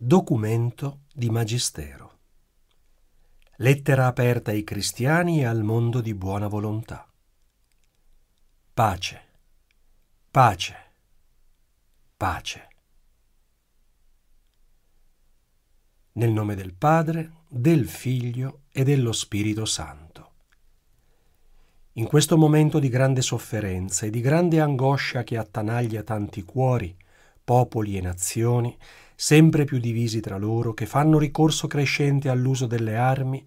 Documento di Magistero. Lettera aperta ai cristiani e al mondo di buona volontà. Pace, pace, pace. Nel nome del Padre, del Figlio e dello Spirito Santo. In questo momento di grande sofferenza e di grande angoscia che attanaglia tanti cuori, popoli e nazioni, sempre più divisi tra loro, che fanno ricorso crescente all'uso delle armi,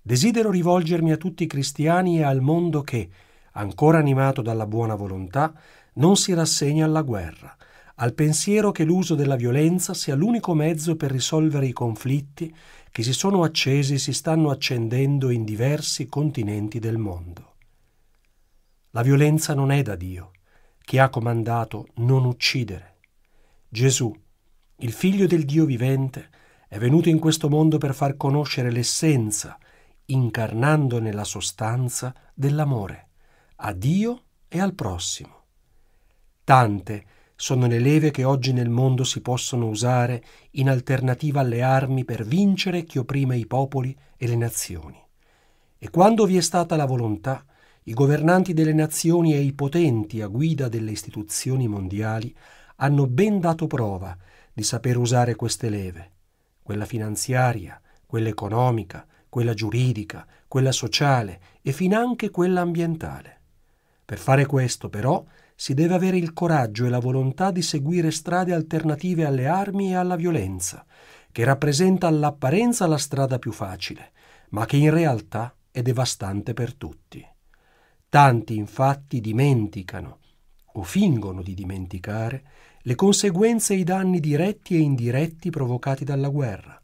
desidero rivolgermi a tutti i cristiani e al mondo che, ancora animato dalla buona volontà, non si rassegna alla guerra, al pensiero che l'uso della violenza sia l'unico mezzo per risolvere i conflitti che si sono accesi e si stanno accendendo in diversi continenti del mondo. La violenza non è da Dio, che ha comandato non uccidere. Gesù, il figlio del Dio vivente, è venuto in questo mondo per far conoscere l'essenza, incarnandone la sostanza dell'amore, a Dio e al prossimo. Tante sono le leve che oggi nel mondo si possono usare in alternativa alle armi per vincere chi opprime i popoli e le nazioni. E quando vi è stata la volontà, i governanti delle nazioni e i potenti a guida delle istituzioni mondiali hanno ben dato prova di saper usare queste leve, quella finanziaria, quella economica, quella giuridica, quella sociale e finanche quella ambientale. Per fare questo, però, si deve avere il coraggio e la volontà di seguire strade alternative alle armi e alla violenza, che rappresenta all'apparenza la strada più facile, ma che in realtà è devastante per tutti. Tanti infatti dimenticano o fingono di dimenticare le conseguenze e i danni diretti e indiretti provocati dalla guerra,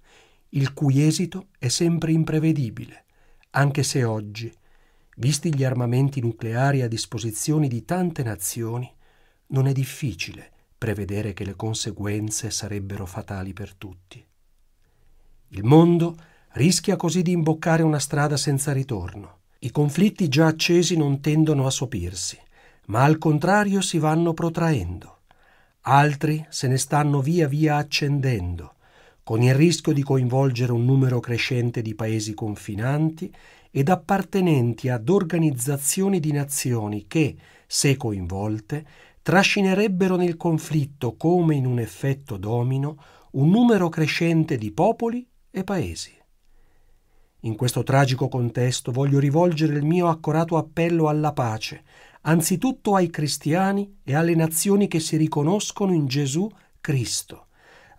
il cui esito è sempre imprevedibile, anche se oggi, visti gli armamenti nucleari a disposizione di tante nazioni, non è difficile prevedere che le conseguenze sarebbero fatali per tutti. Il mondo rischia così di imboccare una strada senza ritorno. I conflitti già accesi non tendono a sopirsi, ma al contrario si vanno protraendo. Altri se ne stanno via via accendendo, con il rischio di coinvolgere un numero crescente di paesi confinanti ed appartenenti ad organizzazioni di nazioni che, se coinvolte, trascinerebbero nel conflitto, come in un effetto domino, un numero crescente di popoli e paesi. In questo tragico contesto voglio rivolgere il mio accorato appello alla pace, anzitutto ai cristiani e alle nazioni che si riconoscono in Gesù Cristo,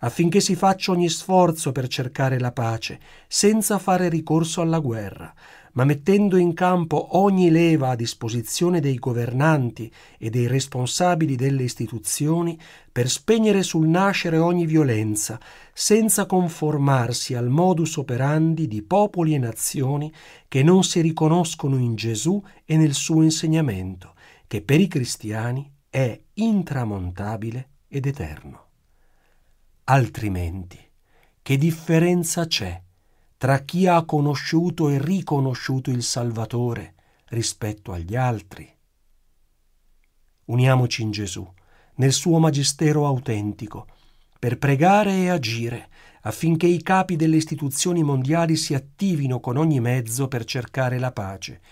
affinché si faccia ogni sforzo per cercare la pace, senza fare ricorso alla guerra, ma mettendo in campo ogni leva a disposizione dei governanti e dei responsabili delle istituzioni per spegnere sul nascere ogni violenza, senza conformarsi al modus operandi di popoli e nazioni che non si riconoscono in Gesù e nel suo insegnamento che per i cristiani è intramontabile ed eterno. Altrimenti, che differenza c'è tra chi ha conosciuto e riconosciuto il Salvatore rispetto agli altri? Uniamoci in Gesù, nel suo magistero autentico, per pregare e agire affinché i capi delle istituzioni mondiali si attivino con ogni mezzo per cercare la pace,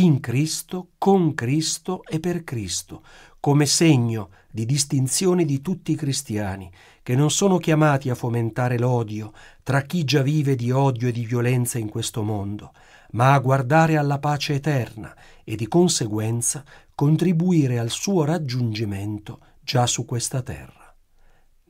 in Cristo, con Cristo e per Cristo, come segno di distinzione di tutti i cristiani, che non sono chiamati a fomentare l'odio tra chi già vive di odio e di violenza in questo mondo, ma a guardare alla pace eterna e di conseguenza contribuire al suo raggiungimento già su questa terra